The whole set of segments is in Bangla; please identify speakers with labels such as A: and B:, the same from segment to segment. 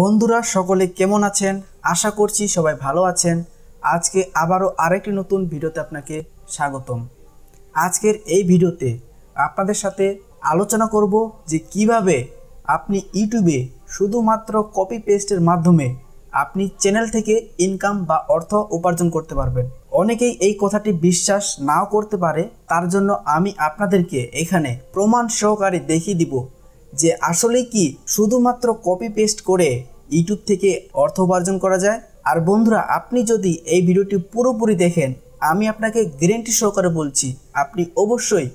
A: বন্ধুরা সকলে কেমন আছেন আশা করছি সবাই ভালো আছেন আজকে আবারও আরেকটি নতুন ভিডিওতে আপনাকে স্বাগতম আজকের এই ভিডিওতে আপনাদের সাথে আলোচনা করব যে কিভাবে আপনি ইউটিউবে শুধুমাত্র কপি পেস্টের মাধ্যমে আপনি চ্যানেল থেকে ইনকাম বা অর্থ উপার্জন করতে পারবেন অনেকেই এই কথাটি বিশ্বাস নাও করতে পারে তার জন্য আমি আপনাদেরকে এখানে প্রমাণ সহকারে দেখিয়ে দিব যে আসলে কি শুধুমাত্র কপি পেস্ট করে ইউটিউব থেকে অর্থ উপার্জন করা যায় আর বন্ধুরা আপনি যদি এই ভিডিওটি পুরোপুরি দেখেন আমি আপনাকে গ্যারেন্টি সহকারে বলছি আপনি অবশ্যই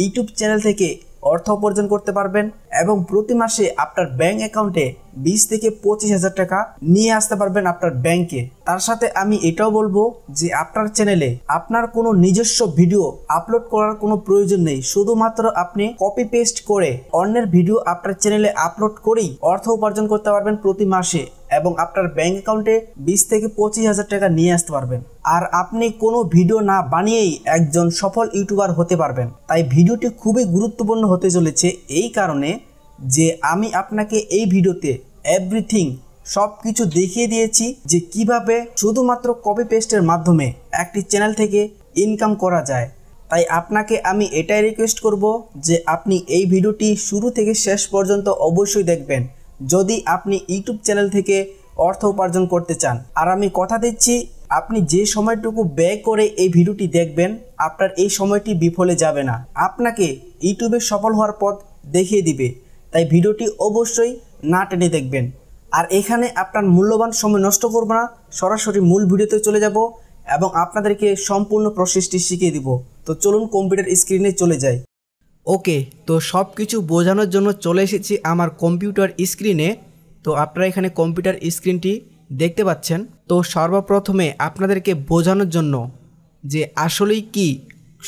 A: ইউটিউব চ্যানেল থেকে অর্থ উপার্জন করতে পারবেন এবং প্রতি মাসে আপনার ব্যাংক অ্যাকাউন্টে বিশ থেকে পঁচিশ হাজার টাকা নিয়ে আসতে পারবেন আপনার ব্যাংকে তার সাথে আমি এটাও বলবো যে আপনার চ্যানেলে আপনার কোনো নিজস্ব ভিডিও আপলোড করার কোনো প্রয়োজন নেই শুধুমাত্র আপনি কপি পেস্ট করে অন্যের ভিডিও আপনার চ্যানেলে আপলোড করেই অর্থ উপার্জন করতে পারবেন প্রতি মাসে এবং আপনার ব্যাংক অ্যাকাউন্টে বিশ থেকে পঁচিশ হাজার টাকা নিয়ে আসতে পারবেন আর আপনি কোনো ভিডিও না বানিয়েই একজন সফল ইউটিউবার হতে পারবেন তাই ভিডিওটি খুবই গুরুত্বপূর্ণ হতে চলেছে এই কারণে যে আমি আপনাকে এই ভিডিওতে এভরিথিং সব কিছু দেখিয়ে দিয়েছি যে কিভাবে শুধুমাত্র কপি পেস্টের মাধ্যমে একটি চ্যানেল থেকে ইনকাম করা যায় তাই আপনাকে আমি এটাই রিকোয়েস্ট করব যে আপনি এই ভিডিওটি শুরু থেকে শেষ পর্যন্ত অবশ্যই দেখবেন যদি আপনি ইউটিউব চ্যানেল থেকে অর্থ উপার্জন করতে চান আর আমি কথা দিচ্ছি আপনি যে সময়টুকু ব্যয় করে এই ভিডিওটি দেখবেন আপনার এই সময়টি বিফলে যাবে না আপনাকে ইউটিউবে সফল হওয়ার পথ দেখিয়ে দিবে তাই ভিডিওটি অবশ্যই না টেনে দেখবেন আর এখানে আপনার মূল্যবান সময় নষ্ট করব না সরাসরি মূল ভিডিওতে চলে যাব এবং আপনাদেরকে সম্পূর্ণ প্রসেসটি শিখিয়ে দিব তো চলুন কম্পিউটার স্ক্রিনে চলে যাই ওকে তো সব কিছু বোঝানোর জন্য চলে এসেছি আমার কম্পিউটার স্ক্রিনে তো আপনারা এখানে কম্পিউটার স্ক্রিনটি দেখতে পাচ্ছেন তো সর্বপ্রথমে আপনাদেরকে বোঝানোর জন্য যে আসলেই কি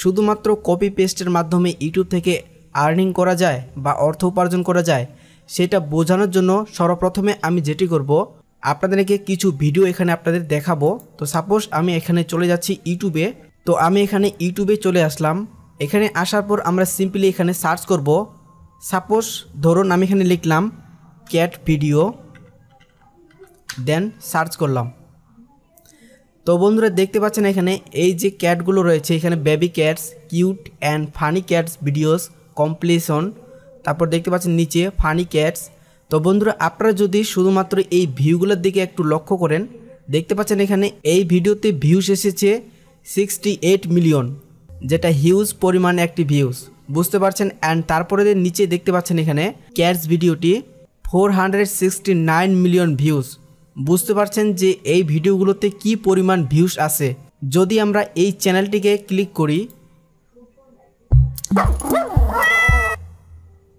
A: শুধুমাত্র কপি পেস্টের মাধ্যমে ইউটিউব থেকে আর্নিং করা যায় বা অর্থ উপার্জন করা যায় সেটা বোঝানোর জন্য সর্বপ্রথমে আমি যেটি করব আপনাদেরকে কিছু ভিডিও এখানে আপনাদের দেখাবো তো সাপোজ আমি এখানে চলে যাচ্ছি ইউটিউবে তো আমি এখানে ইউটিউবে চলে আসলাম এখানে আসার পর আমরা সিম্পলি এখানে সার্চ করব সাপোজ ধরুন আমি এখানে লিখলাম ক্যাট ভিডিও দেন সার্চ করলাম তো বন্ধুরা দেখতে পাচ্ছেন এখানে এই যে ক্যাটগুলো রয়েছে এখানে baby cats cute and funny cats videos compilation তারপর দেখতে পাচ্ছেন নিচে ফানি ক্যাটস তো বন্ধুরা আপনারা যদি শুধুমাত্র এই ভিউগুলোর দিকে একটু লক্ষ্য করেন দেখতে পাচ্ছেন এখানে এই ভিডিওতে ভিউস এসেছে সিক্সটি এইট মিলিয়ন যেটা হিউজ পরিমাণে একটি ভিউস বুঝতে পারছেন অ্যান্ড তারপরে নিচে দেখতে পাচ্ছেন এখানে ক্যাটস ভিডিওটি four hundred sixty nine million views বুঝতে পারছেন যে এই ভিডিওগুলোতে কি পরিমাণ ভিউস আছে যদি আমরা এই চ্যানেলটিকে ক্লিক করি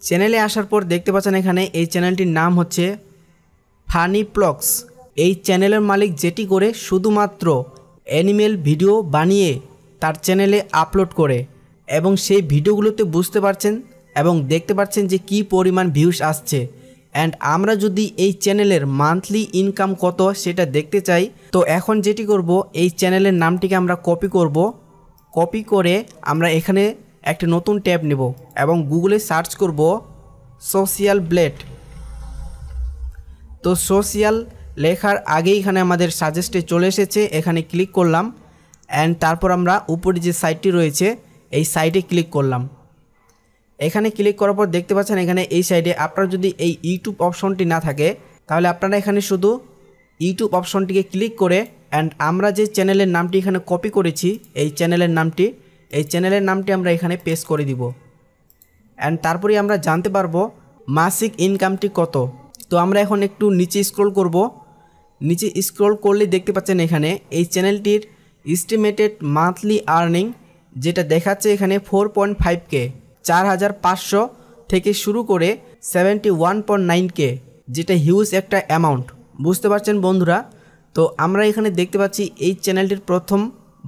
A: চ্যানেলে আসার পর দেখতে পাচ্ছেন এখানে এই চ্যানেলটির নাম হচ্ছে ফানি প্লক্স এই চ্যানেলের মালিক যেটি করে শুধুমাত্র অ্যানিমেল ভিডিও বানিয়ে তার চ্যানেলে আপলোড করে এবং সেই ভিডিওগুলোতে বুঝতে পারছেন এবং দেখতে পাচ্ছেন যে কি পরিমাণ ভিউস আসছে অ্যান্ড আমরা যদি এই চ্যানেলের মান্থলি ইনকাম কত সেটা দেখতে চাই তো এখন যেটি করব এই চ্যানেলের নামটিকে আমরা কপি করব কপি করে আমরা এখানে একটি নতুন ট্যাব নেব এবং গুগলে সার্চ করব সোশিয়াল ব্লেড তো সোশিয়াল লেখার আগেই এখানে আমাদের সাজেস্টে চলে এসেছে এখানে ক্লিক করলাম অ্যান্ড তারপর আমরা উপরে যে সাইটটি রয়েছে এই সাইটে ক্লিক করলাম এখানে ক্লিক করার পর দেখতে পাচ্ছেন এখানে এই সাইডে আপনার যদি এই ইউটিউব অপশনটি না থাকে তাহলে আপনারা এখানে শুধু ইউটিউব অপশনটিকে ক্লিক করে অ্যান্ড আমরা যে চ্যানেলের নামটি এখানে কপি করেছি এই চ্যানেলের নামটি এই চ্যানেলের নামটি আমরা এখানে পেস করে দিব অ্যান্ড তারপরে আমরা জানতে পারবো মাসিক ইনকামটি কত তো আমরা এখন একটু নিচে স্ক্রল করব নিচে স্ক্রোল করলে দেখতে পাচ্ছেন এখানে এই চ্যানেলটির এস্টিমেটেড মান্থলি আর্নিং যেটা দেখাচ্ছে এখানে ফোর পয়েন্ট ফাইভ কে চার হাজার পাঁচশো থেকে শুরু করে seventy one point nine K যেটা হিউজ একটা অ্যামাউন্ট বুঝতে পারছেন বন্ধুরা তো আমরা এখানে দেখতে পাচ্ছি এই চ্যানেলটির প্রথম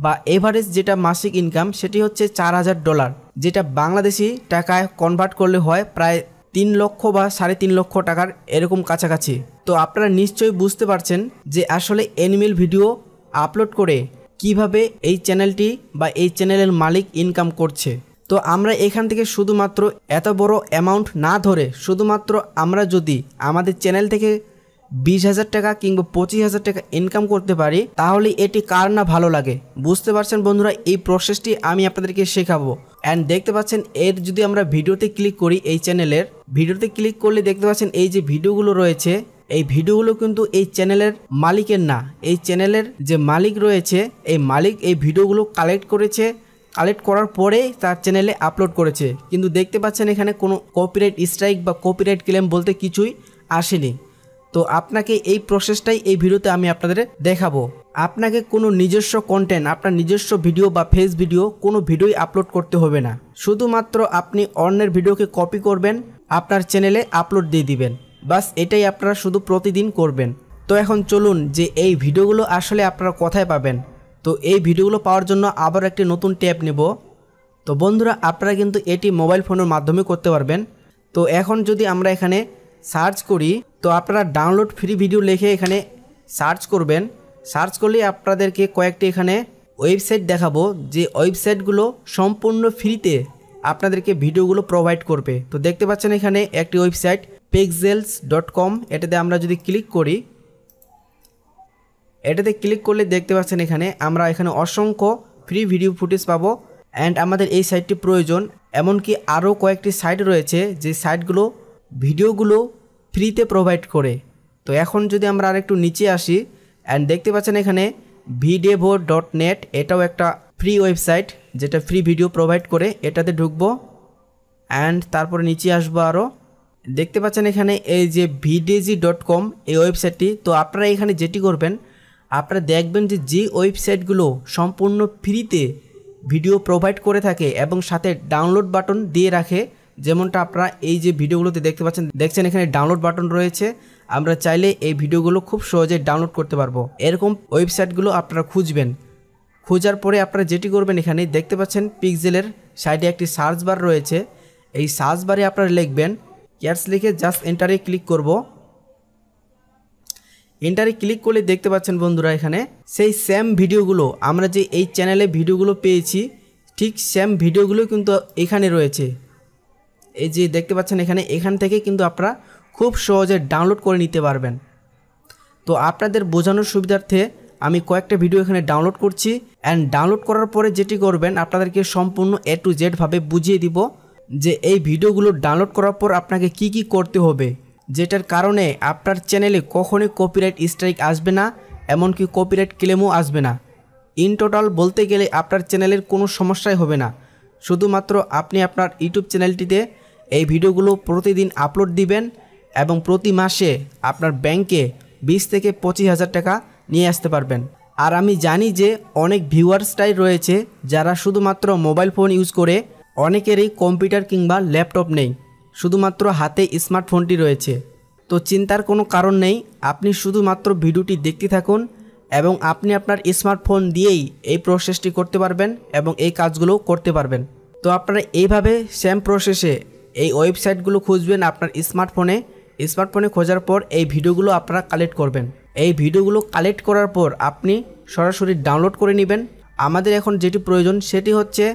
A: বা এভারেজ যেটা মাসিক ইনকাম সেটি হচ্ছে চার হাজার ডলার যেটা বাংলাদেশি টাকায় কনভার্ট করলে হয় প্রায় তিন লক্ষ বা সাড়ে তিন লক্ষ টাকার এরকম কাছাকাছি তো আপনারা নিশ্চয়ই বুঝতে পারছেন যে আসলে অ্যানিমেল ভিডিও আপলোড করে কিভাবে এই চ্যানেলটি বা এই চ্যানেলের মালিক ইনকাম করছে তো আমরা এখান থেকে শুধুমাত্র এত বড় অ্যামাউন্ট না ধরে শুধুমাত্র আমরা যদি আমাদের চ্যানেল থেকে বিশ হাজার টাকা কিংবা পঁচিশ হাজার টাকা ইনকাম করতে পারি তাহলে এটি কার না ভালো লাগে বুঝতে পারছেন বন্ধুরা এই প্রসেসটি আমি আপনাদেরকে শেখাবো অ্যান্ড দেখতে পাচ্ছেন এর যদি আমরা ভিডিওতে ক্লিক করি এই চ্যানেলের ভিডিওতে ক্লিক করলে দেখতে পাচ্ছেন এই যে ভিডিওগুলো রয়েছে এই ভিডিওগুলো কিন্তু এই চ্যানেলের মালিকের না এই চ্যানেলের যে মালিক রয়েছে এই মালিক এই ভিডিওগুলো কালেক্ট করেছে কালেক্ট করার পরে তার চ্যানেলে আপলোড করেছে কিন্তু দেখতে পাচ্ছেন এখানে কোনো কপিরাইট স্ট্রাইক বা কপিরাইট ক্লেম বলতে কিছুই আসেনি তো আপনাকে এই প্রসেসটাই এই ভিডিওতে আমি আপনাদের দেখাবো আপনাকে কোনো নিজস্ব কন্টেন্ট আপনার নিজস্ব ভিডিও বা ফেস ভিডিও কোনো ভিডিওই আপলোড করতে হবে না শুধুমাত্র আপনি অন্যের ভিডিওকে কপি করবেন আপনার চ্যানেলে আপলোড দিয়ে দিবেন বাস এটাই আপনারা শুধু প্রতিদিন করবেন তো এখন চলুন যে এই ভিডিওগুলো আসলে আপনারা কোথায় পাবেন তো এই ভিডিওগুলো পাওয়ার জন্য আবার একটি নতুন ট্যাব নেব তো বন্ধুরা আপনারা কিন্তু এটি মোবাইল ফোনের মাধ্যমে করতে পারবেন তো এখন যদি আমরা এখানে সার্চ করি তো আপনারা ডাউনলোড ফ্রি ভিডিও লিখে এখানে সার্চ করবেন সার্চ করলে আপনাদেরকে কয়েকটি এখানে ওয়েবসাইট দেখাবো যে ওয়েবসাইটগুলো সম্পূর্ণ ফ্রিতে আপনাদেরকে ভিডিওগুলো প্রোভাইড করবে তো দেখতে পাচ্ছেন এখানে একটি ওয়েবসাইট পেকজেলস ডট কম এটাতে আমরা যদি ক্লিক করি এটাতে ক্লিক করলে দেখতে পাচ্ছেন এখানে আমরা এখানে অসংখ্য ফ্রি ভিডিও ফুটেজ পাবো অ্যান্ড আমাদের এই সাইটটি প্রয়োজন এমনকি আরও কয়েকটি সাইট রয়েছে যে সাইটগুলো ভিডিওগুলো ফ্রিতে প্রোভাইড করে তো এখন যদি আমরা আরেকটু নিচে আসি অ্যান্ড দেখতে পাচ্ছেন এখানে ভিডেভো ডট নেট এটাও একটা ফ্রি ওয়েবসাইট যেটা ফ্রি ভিডিও প্রোভাইড করে এটাতে ঢুকবো অ্যান্ড তারপরে নিচে আসবো আরও দেখতে পাচ্ছেন এখানে এই যে ভিডিজি ডট কম এই ওয়েবসাইটটি তো আপনারা এখানে যেটি করবেন আপনারা দেখবেন যে যে ওয়েবসাইটগুলো সম্পূর্ণ ফ্রিতে ভিডিও প্রোভাইড করে থাকে এবং সাথে ডাউনলোড বাটন দিয়ে রাখে যেমনটা আপনারা এই যে ভিডিওগুলোতে দেখতে পাচ্ছেন দেখছেন এখানে ডাউনলোড বাটন রয়েছে আমরা চাইলে এই ভিডিওগুলো খুব সহজে ডাউনলোড করতে পারবো এরকম ওয়েবসাইটগুলো আপনারা খুঁজবেন খোঁজার পরে আপনারা যেটি করবেন এখানে দেখতে পাচ্ছেন পিক্সেলের সাইডে একটি সার্চ বার রয়েছে এই সার্চ বারে আপনারা লিখবেন ক্যাটস লিখে জাস্ট এন্টারে ক্লিক করব এন্টারে ক্লিক করলে দেখতে পাচ্ছেন বন্ধুরা এখানে সেই সেম ভিডিওগুলো আমরা যে এই চ্যানেলে ভিডিওগুলো পেয়েছি ঠিক সেম ভিডিওগুলো কিন্তু এখানে রয়েছে এই যে দেখতে পাচ্ছেন এখানে এখান থেকে কিন্তু আপনারা খুব সহজে ডাউনলোড করে নিতে পারবেন তো আপনাদের বোঝানোর সুবিধার্থে আমি কয়েকটা ভিডিও এখানে ডাউনলোড করছি অ্যান্ড ডাউনলোড করার পরে যেটি করবেন আপনাদেরকে সম্পূর্ণ এ টু জেডভাবে বুঝিয়ে দিব যে এই ভিডিওগুলো ডাউনলোড করার পর আপনাকে কি কি করতে হবে যেটার কারণে আপনার চ্যানেলে কখনোই কপিরাইট স্ট্রাইক আসবে না এমনকি কপিরাইট ক্লেমও আসবে না ইন টোটাল বলতে গেলে আপনার চ্যানেলের কোনো সমস্যাই হবে না শুধুমাত্র আপনি আপনার ইউটিউব চ্যানেলটিতে এই ভিডিওগুলো প্রতিদিন আপলোড দিবেন এবং প্রতি মাসে আপনার ব্যাংকে বিশ থেকে পঁচিশ হাজার টাকা নিয়ে আসতে পারবেন আর আমি জানি যে অনেক ভিউয়ার্সটাই রয়েছে যারা শুধুমাত্র মোবাইল ফোন ইউজ করে অনেকেরই কম্পিউটার কিংবা ল্যাপটপ নেই শুধুমাত্র হাতে স্মার্টফোনটি রয়েছে তো চিন্তার কোনো কারণ নেই আপনি শুধুমাত্র ভিডিওটি দেখতে থাকুন এবং আপনি আপনার স্মার্টফোন দিয়েই এই প্রসেসটি করতে পারবেন এবং এই কাজগুলো করতে পারবেন তো আপনারা এইভাবে সেম প্রসেসে এই ওয়েবসাইটগুলো খুঁজবেন আপনার স্মার্টফোনে স্মার্টফোনে খোঁজার পর এই ভিডিওগুলো আপনারা কালেক্ট করবেন এই ভিডিওগুলো কালেক্ট করার পর আপনি সরাসরি ডাউনলোড করে নেবেন আমাদের এখন যেটি প্রয়োজন সেটি হচ্ছে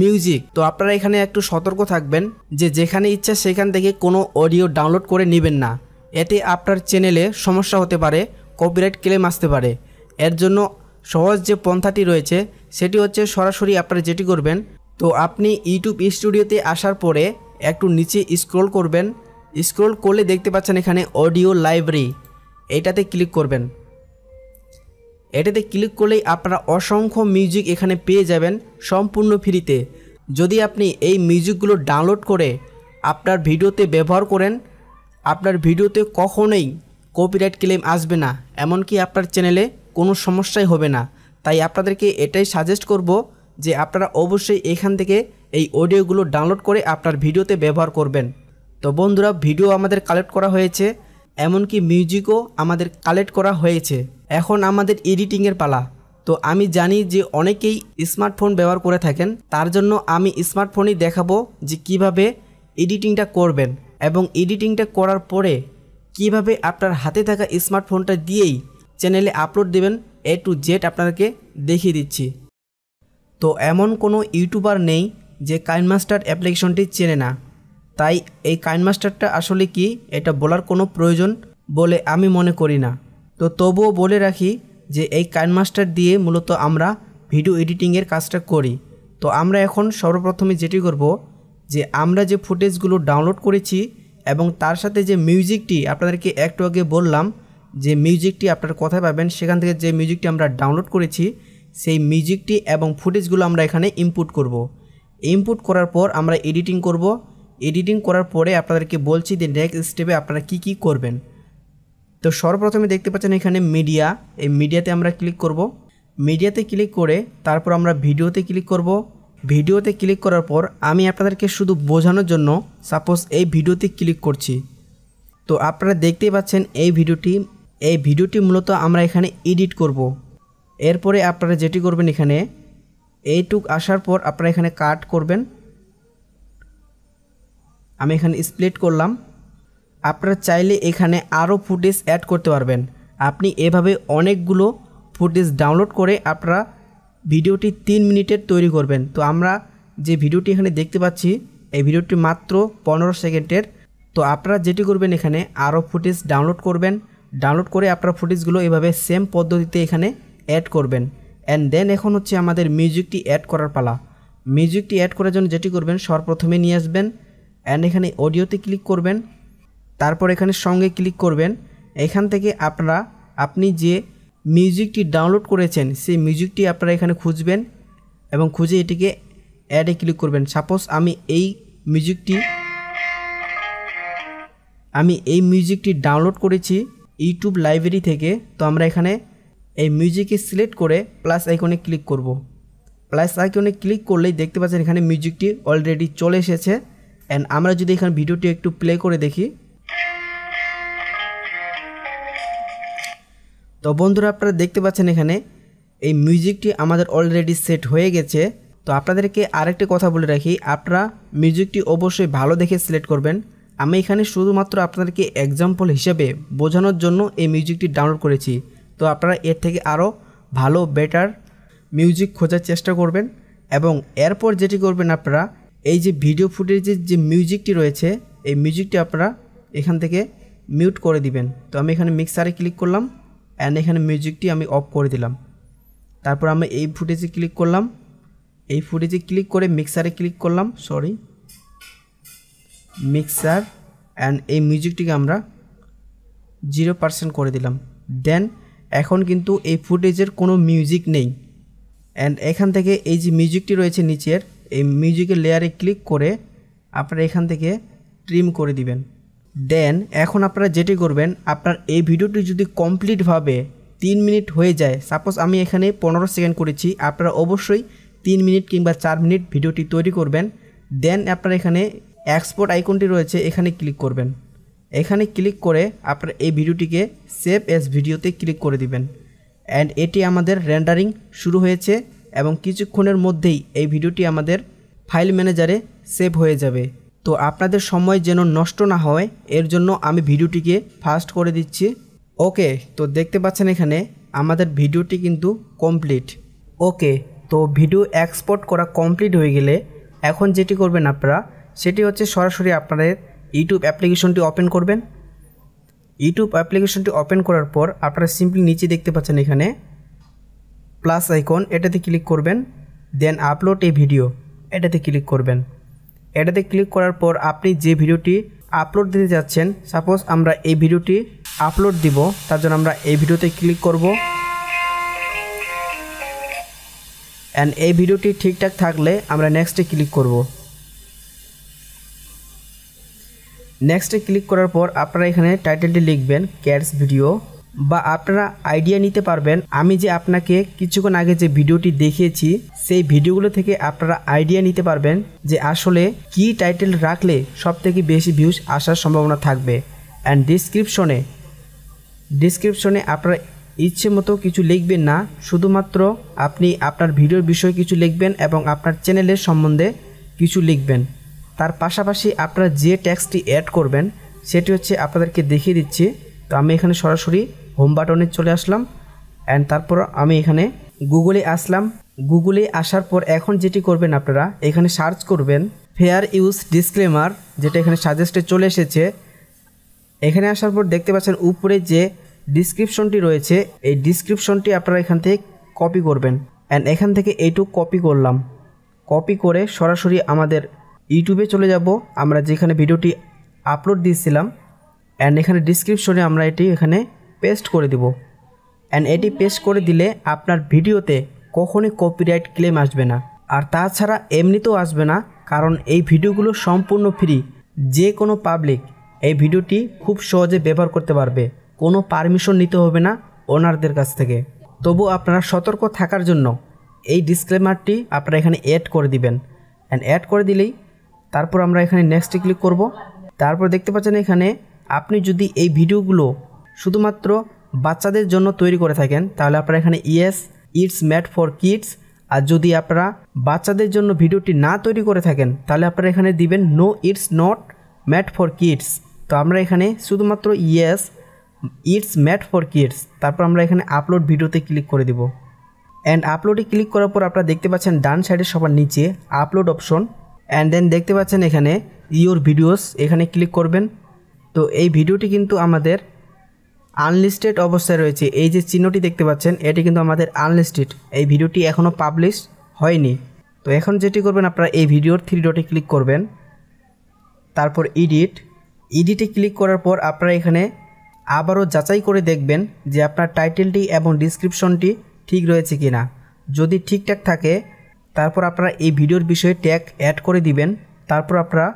A: মিউজিক তো আপনারা এখানে একটু সতর্ক থাকবেন যে যেখানে ইচ্ছা সেখান থেকে কোনো অডিও ডাউনলোড করে নেবেন না এতে আপনার চ্যানেলে সমস্যা হতে পারে কপিরাইট ক্লেম আসতে পারে এর জন্য সহজ যে পন্থাটি রয়েছে সেটি হচ্ছে সরাসরি আপনারা যেটি করবেন তো আপনি ইউটিউব স্টুডিওতে আসার পরে একটু নিচে স্ক্রল করবেন স্ক্রল করলে দেখতে পাচ্ছেন এখানে অডিও লাইব্রেরি এটাতে ক্লিক করবেন এটাতে ক্লিক করলেই আপনারা অসংখ্য মিউজিক এখানে পেয়ে যাবেন সম্পূর্ণ ফ্রিতে যদি আপনি এই মিউজিকগুলো ডাউনলোড করে আপনার ভিডিওতে ব্যবহার করেন আপনার ভিডিওতে কখনোই কপিরাইট ক্লেম আসবে না এমনকি আপনার চ্যানেলে কোনো সমস্যাই হবে না তাই আপনাদেরকে এটাই সাজেস্ট করব যে আপনারা অবশ্যই এখান থেকে এই অডিওগুলো ডাউনলোড করে আপনার ভিডিওতে ব্যবহার করবেন তো বন্ধুরা ভিডিও আমাদের কালেক্ট করা হয়েছে এমনকি মিউজিকও আমাদের কালেক্ট করা হয়েছে এখন আমাদের এডিটিংয়ের পালা তো আমি জানি যে অনেকেই স্মার্টফোন ব্যবহার করে থাকেন তার জন্য আমি স্মার্টফোনেই দেখাবো যে কিভাবে এডিটিংটা করবেন এবং এডিটিংটা করার পরে কিভাবে আপনার হাতে থাকা স্মার্টফোনটা দিয়েই চ্যানেলে আপলোড দেবেন এ টু জেড আপনাদেরকে দেখিয়ে দিচ্ছি তো এমন কোনো ইউটিউবার নেই যে কাইনমাস্টার অ্যাপ্লিকেশনটি চেনে না তাই এই কাইনমাস্টারটা আসলে কি এটা বলার কোনো প্রয়োজন বলে আমি মনে করি না তো তবুও বলে রাখি যে এই কাইনমাস্টার দিয়ে মূলত আমরা ভিডিও এডিটিংয়ের কাজটা করি তো আমরা এখন সর্বপ্রথমে যেটি করব যে আমরা যে ফুটেজগুলো ডাউনলোড করেছি এবং তার সাথে যে মিউজিকটি আপনাদেরকে একটু আগে বললাম যে মিউজিকটি আপনার কোথায় পাবেন সেখান থেকে যে মিউজিকটি আমরা ডাউনলোড করেছি সেই মিউজিকটি এবং ফুটেজগুলো আমরা এখানে ইনপুট করব ইনপুট করার পর আমরা এডিটিং করব এডিটিং করার পরে আপনাদেরকে বলছি যে নেক্সট স্টেপে আপনারা কি কি করবেন তো সর্বপ্রথমে দেখতে পাচ্ছেন এখানে মিডিয়া এই মিডিয়াতে আমরা ক্লিক করব মিডিয়াতে ক্লিক করে তারপর আমরা ভিডিওতে ক্লিক করব ভিডিওতে ক্লিক করার পর আমি আপনাদেরকে শুধু বোঝানোর জন্য সাপোজ এই ভিডিওতে ক্লিক করছি তো আপনারা দেখতেই পাচ্ছেন এই ভিডিওটি এই ভিডিওটি মূলত আমরা এখানে এডিট করব এরপরে আপনারা যেটি করবেন এখানে এইটুক আসার পর আপনারা এখানে কাট করবেন আমি এখানে স্প্লিট করলাম আপনারা চাইলে এখানে আরও ফুটেজ অ্যাড করতে পারবেন আপনি এভাবে অনেকগুলো ফুটেজ ডাউনলোড করে আপনারা ভিডিওটি তিন মিনিটের তৈরি করবেন তো আমরা যে ভিডিওটি এখানে দেখতে পাচ্ছি এই ভিডিওটি মাত্র পনেরো সেকেন্ডের তো আপনারা যেটি করবেন এখানে আরও ফুটেজ ডাউনলোড করবেন ডাউনলোড করে আপনারা ফুটেজগুলো এভাবে সেম পদ্ধতিতে এখানে অ্যাড করবেন অ্যান্ড দেন এখন হচ্ছে আমাদের মিউজিকটি অ্যাড করার পালা মিউজিকটি অ্যাড করার জন্য যেটি করবেন সর্বপ্রথমে নিয়ে আসবেন অ্যান্ড এখানে অডিওতে ক্লিক করবেন তারপর এখানে সঙ্গে ক্লিক করবেন এখান থেকে আপনারা আপনি যে মিউজিকটি ডাউনলোড করেছেন সেই মিউজিকটি আপনারা এখানে খুঁজবেন এবং খুঁজে এটিকে অ্যাডে ক্লিক করবেন সাপোজ আমি এই মিউজিকটি আমি এই মিউজিকটি ডাউনলোড করেছি ইউটিউব লাইব্রেরি থেকে তো আমরা এখানে এই মিউজিকে সিলেক্ট করে প্লাস আইকনে ক্লিক করব। প্লাস আইকনে ক্লিক করলেই দেখতে পাচ্ছেন এখানে মিউজিকটি অলরেডি চলে এসেছে অ্যান্ড আমরা যদি এখানে ভিডিওটি একটু প্লে করে দেখি তো বন্ধুরা আপনারা দেখতে পাচ্ছেন এখানে এই মিউজিকটি আমাদের অলরেডি সেট হয়ে গেছে তো আপনাদেরকে আরেকটি কথা বলে রাখি আপনারা মিউজিকটি অবশ্যই ভালো দেখে সিলেক্ট করবেন আমি এখানে শুধুমাত্র আপনাদেরকে এক্সাম্পল হিসেবে বোঝানোর জন্য এই মিউজিকটি ডাউনলোড করেছি তো আপনারা এর থেকে আরও ভালো বেটার মিউজিক খোঁজার চেষ্টা করবেন এবং এরপর যেটি করবেন আপনারা এই যে ভিডিও ফুটেজের যে মিউজিকটি রয়েছে এই মিউজিকটি আপনারা এখান থেকে মিউট করে দিবেন তো আমি এখানে মিক্সারে ক্লিক করলাম অ্যান্ড এখানে মিউজিকটি আমি অফ করে দিলাম তারপর আমি এই ফুটেজে ক্লিক করলাম এই ফুটেজে ক্লিক করে মিক্সারে ক্লিক করলাম সরি মিক্সার অ্যান্ড এই মিউজিকটিকে আমরা জিরো পার্সেন্ট করে দিলাম দেন এখন কিন্তু এই ফুটেজের কোনো মিউজিক নেই অ্যান্ড এখান থেকে এই যে মিউজিকটি রয়েছে নিচের এই মিউজিকের লেয়ারে ক্লিক করে আপনারা এখান থেকে ট্রিম করে দিবেন দেন এখন আপনারা যেটি করবেন আপনার এই ভিডিওটি যদি কমপ্লিটভাবে তিন মিনিট হয়ে যায় সাপোজ আমি এখানে পনেরো সেকেন্ড করেছি আপনারা অবশ্যই তিন মিনিট কিংবা চার মিনিট ভিডিওটি তৈরি করবেন দেন আপনারা এখানে এক্সপোর্ট আইকনটি রয়েছে এখানে ক্লিক করবেন এখানে ক্লিক করে আপনার এই ভিডিওটিকে সেভ এস ভিডিওতে ক্লিক করে দিবেন অ্যান্ড এটি আমাদের রেন্ডারিং শুরু হয়েছে এবং কিছুক্ষণের মধ্যেই এই ভিডিওটি আমাদের ফাইল ম্যানেজারে সেভ হয়ে যাবে তো আপনাদের সময় যেন নষ্ট না হয় এর জন্য আমি ভিডিওটিকে ফাস্ট করে দিচ্ছি ওকে তো দেখতে পাচ্ছেন এখানে আমাদের ভিডিওটি কিন্তু কমপ্লিট ওকে তো ভিডিও এক্সপোর্ট করা কমপ্লিট হয়ে গেলে এখন যেটি করবেন আপনারা সেটি হচ্ছে সরাসরি আপনাদের ইউটিউব অ্যাপ্লিকেশনটি ওপেন করবেন ইউটিউব অ্যাপ্লিকেশনটি ওপেন করার পর আপনারা সিম্পলি নিচে দেখতে পাচ্ছেন এখানে প্লাস আইকন এটাতে ক্লিক করবেন দেন আপলোড এ ভিডিও এটাতে ক্লিক করবেন এটাতে ক্লিক করার পর আপনি যে ভিডিওটি আপলোড দিতে যাচ্ছেন সাপোজ আমরা এই ভিডিওটি আপলোড দিব তার জন্য আমরা এই ভিডিওতে ক্লিক করব অ্যান্ড এই ভিডিওটি ঠিকঠাক থাকলে আমরা নেক্সটে ক্লিক করব নেক্সটে ক্লিক করার পর আপনারা এখানে টাইটেলটি লিখবেন ক্যাটস ভিডিও বা আপনারা আইডিয়া নিতে পারবেন আমি যে আপনাকে কিছুক্ষণ আগে যে ভিডিওটি দেখিয়েছি সেই ভিডিওগুলো থেকে আপনারা আইডিয়া নিতে পারবেন যে আসলে কি টাইটেল রাখলে সবথেকে বেশি ভিউজ আসার সম্ভাবনা থাকবে অ্যান্ড ডিসক্রিপশনে ডিসক্রিপশনে আপনারা ইচ্ছে মতো কিছু লিখবেন না শুধুমাত্র আপনি আপনার ভিডিওর বিষয়ে কিছু লিখবেন এবং আপনার চ্যানেলের সম্বন্ধে কিছু লিখবেন তার পাশাপাশি আপনারা যে ট্যাক্সটি অ্যাড করবেন সেটি হচ্ছে আপনাদেরকে দেখিয়ে দিচ্ছি তো আমি এখানে সরাসরি হোম বাটনে চলে আসলাম অ্যান্ড তারপর আমি এখানে গুগলে আসলাম গুগলে আসার পর এখন যেটি করবেন আপনারা এখানে সার্চ করবেন ফেয়ার ইউজ ডিসক্লেমার যেটা এখানে সাজেস্টে চলে এসেছে এখানে আসার পর দেখতে পাচ্ছেন উপরে যে ডিসক্রিপশনটি রয়েছে এই ডিসক্রিপশনটি আপনারা এখান থেকে কপি করবেন অ্যান্ড এখান থেকে এইটুক কপি করলাম কপি করে সরাসরি আমাদের ইউটিউবে চলে যাব আমরা যেখানে ভিডিওটি আপলোড দিয়েছিলাম অ্যান্ড এখানে ডিসক্রিপশনে আমরা এটি এখানে পেস্ট করে দেব অ্যান্ড এটি পেস্ট করে দিলে আপনার ভিডিওতে কখনই কপিরাইট ক্লেম আসবে না আর তাছাড়া এমনিতেও আসবে না কারণ এই ভিডিওগুলো সম্পূর্ণ ফ্রি যে কোনো পাবলিক এই ভিডিওটি খুব সহজে ব্যবহার করতে পারবে কোনো পারমিশন নিতে হবে না ওনারদের কাছ থেকে তবু আপনারা সতর্ক থাকার জন্য এই ডিসক্লেমারটি আপনারা এখানে অ্যাড করে দিবেন অ্যান্ড অ্যাড করে দিলেই তারপর আমরা এখানে নেক্সটে ক্লিক করব তারপর দেখতে পাচ্ছেন এখানে আপনি যদি এই ভিডিওগুলো শুধুমাত্র বাচ্চাদের জন্য তৈরি করে থাকেন তাহলে আপনারা এখানে yes it's made for kids আর যদি আপনারা বাচ্চাদের জন্য ভিডিওটি না তৈরি করে থাকেন তাহলে আপনারা এখানে দিবেন no it's not made for kids তো আমরা এখানে শুধুমাত্র yes it's made for kids তারপর আমরা এখানে আপলোড ভিডিওতে ক্লিক করে দিব অ্যান্ড আপলোডে ক্লিক করার পর আপনারা দেখতে পাচ্ছেন ডান সাইডে সবার নিচে আপলোড অপশন অ্যান্ড দেন দেখতে পাচ্ছেন এখানে ইওর ভিডিওস এখানে ক্লিক করবেন তো এই ভিডিওটি কিন্তু আমাদের আনলিস্টেড অবস্থায় রয়েছে এই যে চিহ্নটি দেখতে পাচ্ছেন এটি কিন্তু আমাদের আনলিস্টেড এই ভিডিওটি এখনও পাবলিশ হয়নি তো এখন যেটি করবেন আপনারা এই ভিডিওর থ্রি ডটে ক্লিক করবেন তারপর ইডিট ইডিটে ক্লিক করার পর আপনারা এখানে আবারও যাচাই করে দেখবেন যে আপনার টাইটেলটি এবং ডিসক্রিপশনটি ঠিক রয়েছে কি না যদি ঠিকঠাক থাকে তারপর আপনারা এই ভিডিওর বিষয়ে ট্যাগ অ্যাড করে দিবেন তারপর আপনারা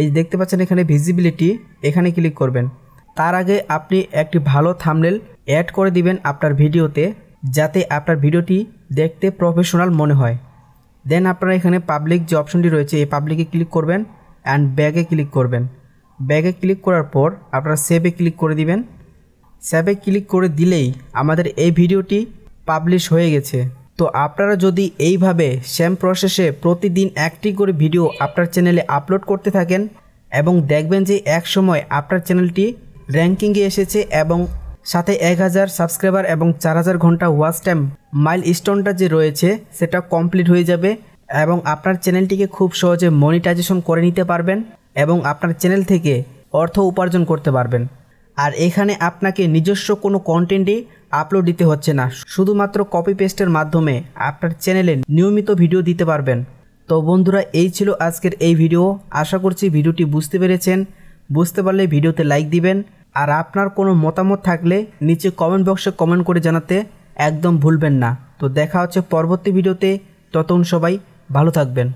A: এই দেখতে পাচ্ছেন এখানে ভিজিবিলিটি এখানে ক্লিক করবেন তার আগে আপনি একটি ভালো থামলেল অ্যাড করে দিবেন আপনার ভিডিওতে যাতে আপনার ভিডিওটি দেখতে প্রফেশনাল মনে হয় দেন আপনারা এখানে পাবলিক যে অপশনটি রয়েছে এই পাবলিকে ক্লিক করবেন অ্যান্ড ব্যাগে ক্লিক করবেন ব্যাগে ক্লিক করার পর আপনারা সেভে ক্লিক করে দিবেন সেভে ক্লিক করে দিলেই আমাদের এই ভিডিওটি পাবলিশ হয়ে গেছে তো আপনারা যদি এইভাবে সেম প্রসেসে প্রতিদিন একটি করে ভিডিও আপনার চ্যানেলে আপলোড করতে থাকেন এবং দেখবেন যে এক সময় আপনার চ্যানেলটি র্যাঙ্কিংয়ে এসেছে এবং সাথে এক হাজার সাবস্ক্রাইবার এবং চার হাজার ঘন্টা ওয়াচ টাইম মাইল স্টোনটা যে রয়েছে সেটা কমপ্লিট হয়ে যাবে এবং আপনার চ্যানেলটিকে খুব সহজে মনিটাইজেশন করে নিতে পারবেন এবং আপনার চ্যানেল থেকে অর্থ উপার্জন করতে পারবেন আর এখানে আপনাকে নিজস্ব কোনো কন্টেন্টই আপলোড দিতে হচ্ছে না শুধুমাত্র কপি পেস্টের মাধ্যমে আপনার চ্যানেলে নিয়মিত ভিডিও দিতে পারবেন তো বন্ধুরা এই ছিল আজকের এই ভিডিও আশা করছি ভিডিওটি বুঝতে পেরেছেন বুঝতে পারলে ভিডিওতে লাইক দিবেন আর আপনার কোনো মতামত থাকলে নিচে কমেন্ট বক্সে কমেন্ট করে জানাতে একদম ভুলবেন না তো দেখা হচ্ছে পরবর্তী ভিডিওতে ততক্ষণ সবাই ভালো থাকবেন